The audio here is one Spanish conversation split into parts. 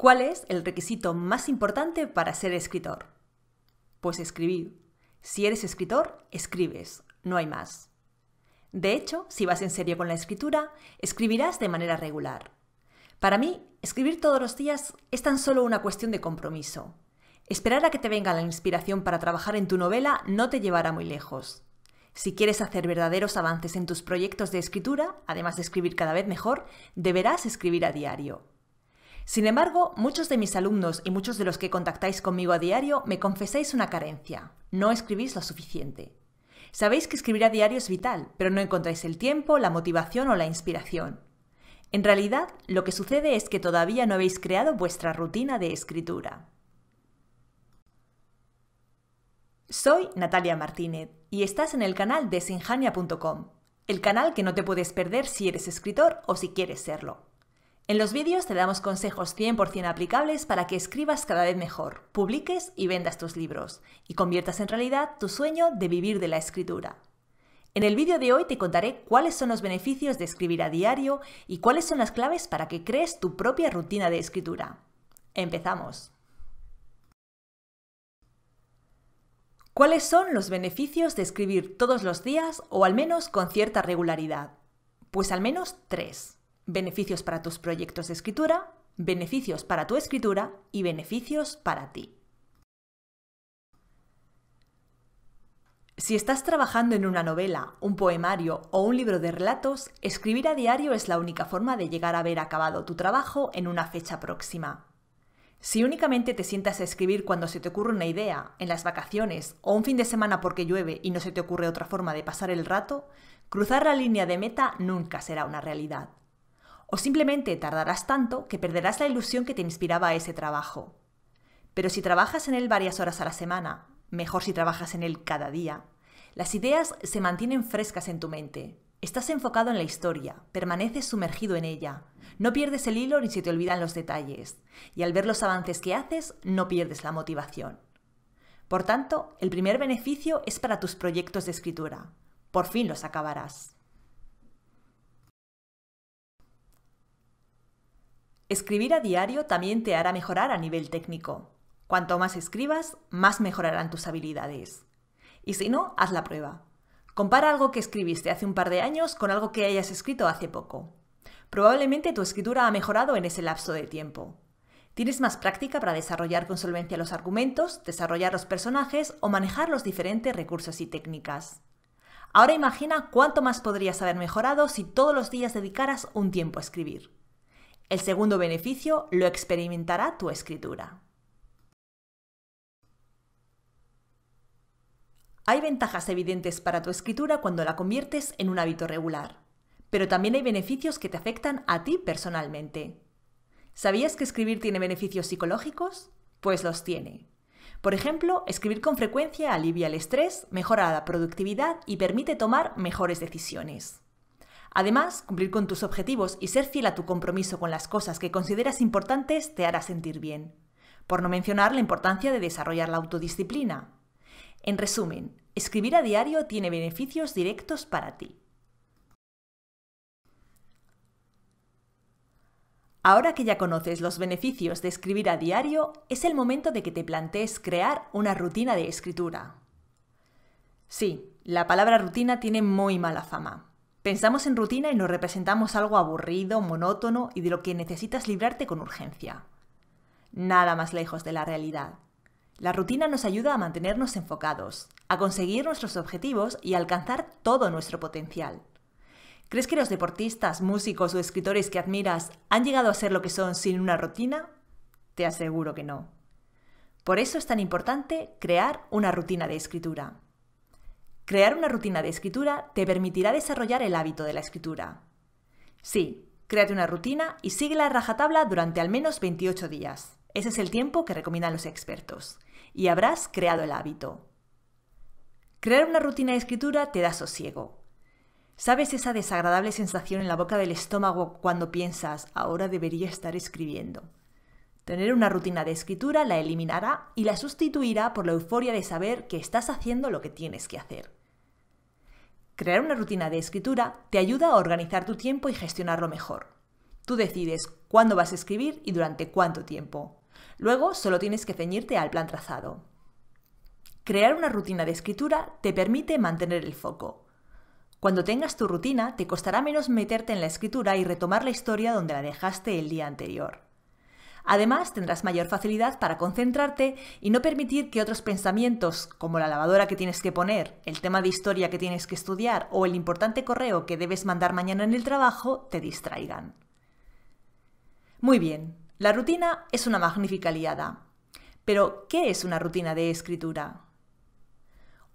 ¿Cuál es el requisito más importante para ser escritor? Pues escribir. Si eres escritor, escribes, no hay más. De hecho, si vas en serio con la escritura, escribirás de manera regular. Para mí, escribir todos los días es tan solo una cuestión de compromiso. Esperar a que te venga la inspiración para trabajar en tu novela no te llevará muy lejos. Si quieres hacer verdaderos avances en tus proyectos de escritura, además de escribir cada vez mejor, deberás escribir a diario. Sin embargo, muchos de mis alumnos y muchos de los que contactáis conmigo a diario me confesáis una carencia. No escribís lo suficiente. Sabéis que escribir a diario es vital, pero no encontráis el tiempo, la motivación o la inspiración. En realidad, lo que sucede es que todavía no habéis creado vuestra rutina de escritura. Soy Natalia Martínez y estás en el canal de sinjania.com, el canal que no te puedes perder si eres escritor o si quieres serlo. En los vídeos te damos consejos 100% aplicables para que escribas cada vez mejor, publiques y vendas tus libros y conviertas en realidad tu sueño de vivir de la escritura. En el vídeo de hoy te contaré cuáles son los beneficios de escribir a diario y cuáles son las claves para que crees tu propia rutina de escritura. Empezamos. ¿Cuáles son los beneficios de escribir todos los días o al menos con cierta regularidad? Pues al menos tres beneficios para tus proyectos de escritura, beneficios para tu escritura y beneficios para ti. Si estás trabajando en una novela, un poemario o un libro de relatos, escribir a diario es la única forma de llegar a ver acabado tu trabajo en una fecha próxima. Si únicamente te sientas a escribir cuando se te ocurre una idea, en las vacaciones o un fin de semana porque llueve y no se te ocurre otra forma de pasar el rato, cruzar la línea de meta nunca será una realidad o simplemente tardarás tanto que perderás la ilusión que te inspiraba ese trabajo. Pero si trabajas en él varias horas a la semana, mejor si trabajas en él cada día, las ideas se mantienen frescas en tu mente. Estás enfocado en la historia, permaneces sumergido en ella, no pierdes el hilo ni se te olvidan los detalles, y al ver los avances que haces no pierdes la motivación. Por tanto, el primer beneficio es para tus proyectos de escritura. Por fin los acabarás. Escribir a diario también te hará mejorar a nivel técnico. Cuanto más escribas, más mejorarán tus habilidades. Y si no, haz la prueba. Compara algo que escribiste hace un par de años con algo que hayas escrito hace poco. Probablemente tu escritura ha mejorado en ese lapso de tiempo. Tienes más práctica para desarrollar con solvencia los argumentos, desarrollar los personajes o manejar los diferentes recursos y técnicas. Ahora imagina cuánto más podrías haber mejorado si todos los días dedicaras un tiempo a escribir. El segundo beneficio lo experimentará tu escritura. Hay ventajas evidentes para tu escritura cuando la conviertes en un hábito regular, pero también hay beneficios que te afectan a ti personalmente. ¿Sabías que escribir tiene beneficios psicológicos? Pues los tiene. Por ejemplo, escribir con frecuencia alivia el estrés, mejora la productividad y permite tomar mejores decisiones. Además, cumplir con tus objetivos y ser fiel a tu compromiso con las cosas que consideras importantes te hará sentir bien. Por no mencionar la importancia de desarrollar la autodisciplina. En resumen, escribir a diario tiene beneficios directos para ti. Ahora que ya conoces los beneficios de escribir a diario, es el momento de que te plantees crear una rutina de escritura. Sí, la palabra rutina tiene muy mala fama. Pensamos en rutina y nos representamos algo aburrido, monótono y de lo que necesitas librarte con urgencia. Nada más lejos de la realidad. La rutina nos ayuda a mantenernos enfocados, a conseguir nuestros objetivos y a alcanzar todo nuestro potencial. ¿Crees que los deportistas, músicos o escritores que admiras han llegado a ser lo que son sin una rutina? Te aseguro que no. Por eso es tan importante crear una rutina de escritura. Crear una rutina de escritura te permitirá desarrollar el hábito de la escritura. Sí, créate una rutina y sigue la rajatabla durante al menos 28 días. Ese es el tiempo que recomiendan los expertos. Y habrás creado el hábito. Crear una rutina de escritura te da sosiego. ¿Sabes esa desagradable sensación en la boca del estómago cuando piensas, ahora debería estar escribiendo? Tener una rutina de escritura la eliminará y la sustituirá por la euforia de saber que estás haciendo lo que tienes que hacer. Crear una rutina de escritura te ayuda a organizar tu tiempo y gestionarlo mejor. Tú decides cuándo vas a escribir y durante cuánto tiempo. Luego solo tienes que ceñirte al plan trazado. Crear una rutina de escritura te permite mantener el foco. Cuando tengas tu rutina, te costará menos meterte en la escritura y retomar la historia donde la dejaste el día anterior. Además, tendrás mayor facilidad para concentrarte y no permitir que otros pensamientos, como la lavadora que tienes que poner, el tema de historia que tienes que estudiar o el importante correo que debes mandar mañana en el trabajo, te distraigan. Muy bien, la rutina es una magnífica aliada. Pero, ¿qué es una rutina de escritura?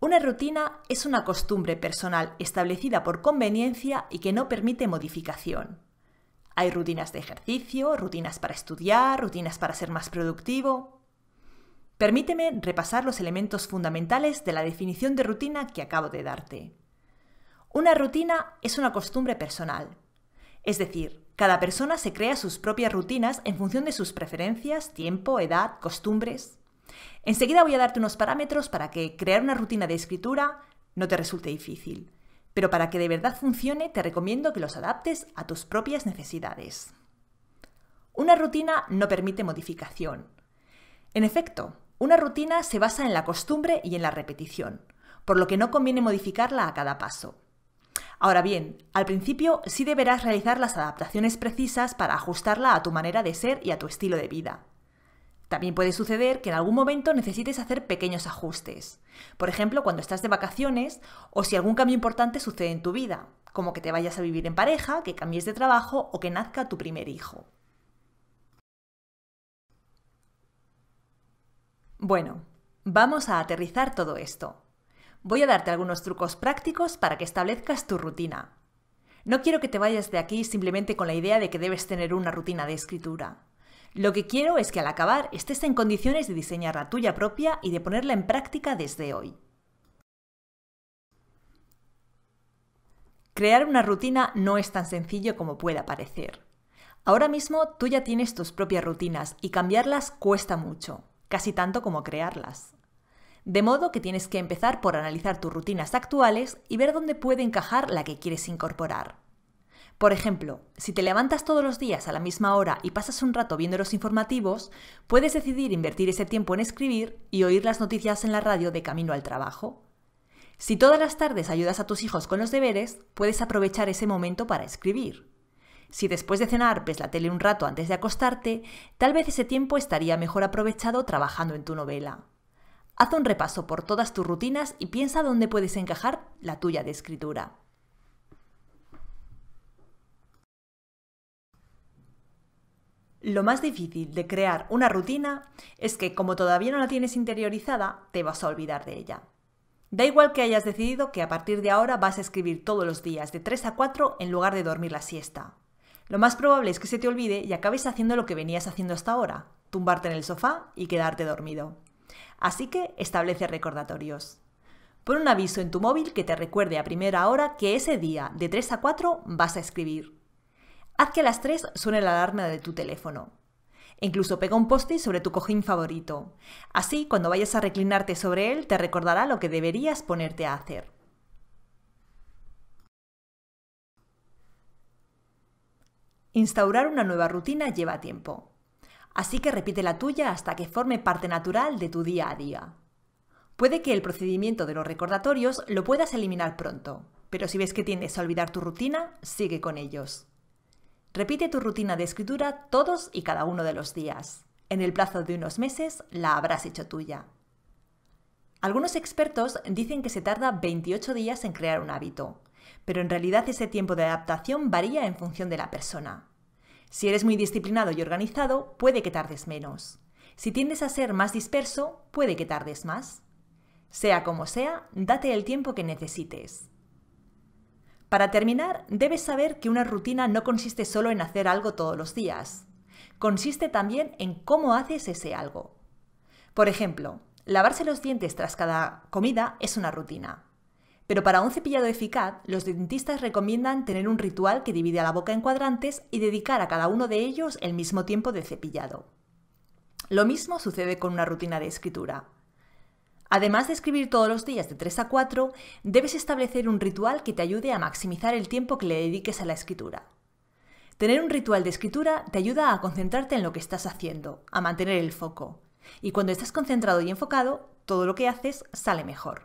Una rutina es una costumbre personal establecida por conveniencia y que no permite modificación. Hay rutinas de ejercicio, rutinas para estudiar, rutinas para ser más productivo. Permíteme repasar los elementos fundamentales de la definición de rutina que acabo de darte. Una rutina es una costumbre personal. Es decir, cada persona se crea sus propias rutinas en función de sus preferencias, tiempo, edad, costumbres. Enseguida voy a darte unos parámetros para que crear una rutina de escritura no te resulte difícil pero para que de verdad funcione te recomiendo que los adaptes a tus propias necesidades. Una rutina no permite modificación. En efecto, una rutina se basa en la costumbre y en la repetición, por lo que no conviene modificarla a cada paso. Ahora bien, al principio sí deberás realizar las adaptaciones precisas para ajustarla a tu manera de ser y a tu estilo de vida. También puede suceder que en algún momento necesites hacer pequeños ajustes. Por ejemplo, cuando estás de vacaciones o si algún cambio importante sucede en tu vida, como que te vayas a vivir en pareja, que cambies de trabajo o que nazca tu primer hijo. Bueno, vamos a aterrizar todo esto. Voy a darte algunos trucos prácticos para que establezcas tu rutina. No quiero que te vayas de aquí simplemente con la idea de que debes tener una rutina de escritura. Lo que quiero es que al acabar estés en condiciones de diseñar la tuya propia y de ponerla en práctica desde hoy. Crear una rutina no es tan sencillo como pueda parecer. Ahora mismo tú ya tienes tus propias rutinas y cambiarlas cuesta mucho, casi tanto como crearlas. De modo que tienes que empezar por analizar tus rutinas actuales y ver dónde puede encajar la que quieres incorporar. Por ejemplo, si te levantas todos los días a la misma hora y pasas un rato viendo los informativos, puedes decidir invertir ese tiempo en escribir y oír las noticias en la radio de camino al trabajo. Si todas las tardes ayudas a tus hijos con los deberes, puedes aprovechar ese momento para escribir. Si después de cenar ves la tele un rato antes de acostarte, tal vez ese tiempo estaría mejor aprovechado trabajando en tu novela. Haz un repaso por todas tus rutinas y piensa dónde puedes encajar la tuya de escritura. Lo más difícil de crear una rutina es que como todavía no la tienes interiorizada, te vas a olvidar de ella. Da igual que hayas decidido que a partir de ahora vas a escribir todos los días de 3 a 4 en lugar de dormir la siesta. Lo más probable es que se te olvide y acabes haciendo lo que venías haciendo hasta ahora, tumbarte en el sofá y quedarte dormido. Así que establece recordatorios. Pon un aviso en tu móvil que te recuerde a primera hora que ese día de 3 a 4 vas a escribir. Haz que a las 3 suene la alarma de tu teléfono. E incluso pega un post sobre tu cojín favorito. Así, cuando vayas a reclinarte sobre él, te recordará lo que deberías ponerte a hacer. Instaurar una nueva rutina lleva tiempo. Así que repite la tuya hasta que forme parte natural de tu día a día. Puede que el procedimiento de los recordatorios lo puedas eliminar pronto, pero si ves que tiendes a olvidar tu rutina, sigue con ellos. Repite tu rutina de escritura todos y cada uno de los días. En el plazo de unos meses la habrás hecho tuya. Algunos expertos dicen que se tarda 28 días en crear un hábito, pero en realidad ese tiempo de adaptación varía en función de la persona. Si eres muy disciplinado y organizado, puede que tardes menos. Si tiendes a ser más disperso, puede que tardes más. Sea como sea, date el tiempo que necesites. Para terminar, debes saber que una rutina no consiste solo en hacer algo todos los días. Consiste también en cómo haces ese algo. Por ejemplo, lavarse los dientes tras cada comida es una rutina. Pero para un cepillado eficaz, los dentistas recomiendan tener un ritual que divide la boca en cuadrantes y dedicar a cada uno de ellos el mismo tiempo de cepillado. Lo mismo sucede con una rutina de escritura. Además de escribir todos los días de 3 a 4, debes establecer un ritual que te ayude a maximizar el tiempo que le dediques a la escritura. Tener un ritual de escritura te ayuda a concentrarte en lo que estás haciendo, a mantener el foco. Y cuando estás concentrado y enfocado, todo lo que haces sale mejor.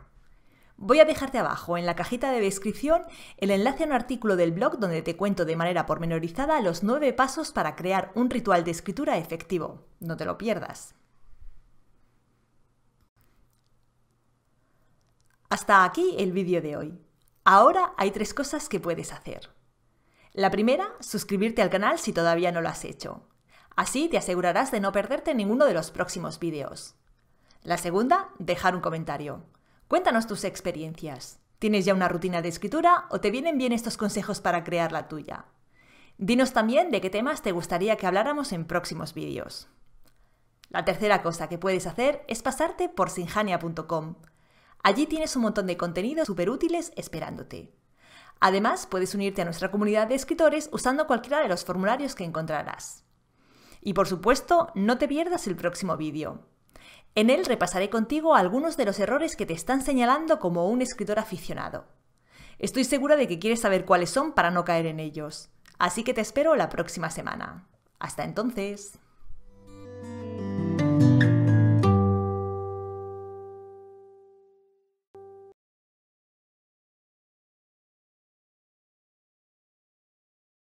Voy a dejarte abajo en la cajita de descripción el enlace a un artículo del blog donde te cuento de manera pormenorizada los nueve pasos para crear un ritual de escritura efectivo. No te lo pierdas. Hasta aquí el vídeo de hoy. Ahora hay tres cosas que puedes hacer. La primera, suscribirte al canal si todavía no lo has hecho. Así te asegurarás de no perderte ninguno de los próximos vídeos. La segunda, dejar un comentario. Cuéntanos tus experiencias. ¿Tienes ya una rutina de escritura o te vienen bien estos consejos para crear la tuya? Dinos también de qué temas te gustaría que habláramos en próximos vídeos. La tercera cosa que puedes hacer es pasarte por sinjania.com Allí tienes un montón de contenidos súper útiles esperándote. Además, puedes unirte a nuestra comunidad de escritores usando cualquiera de los formularios que encontrarás. Y por supuesto, no te pierdas el próximo vídeo. En él repasaré contigo algunos de los errores que te están señalando como un escritor aficionado. Estoy segura de que quieres saber cuáles son para no caer en ellos. Así que te espero la próxima semana. Hasta entonces.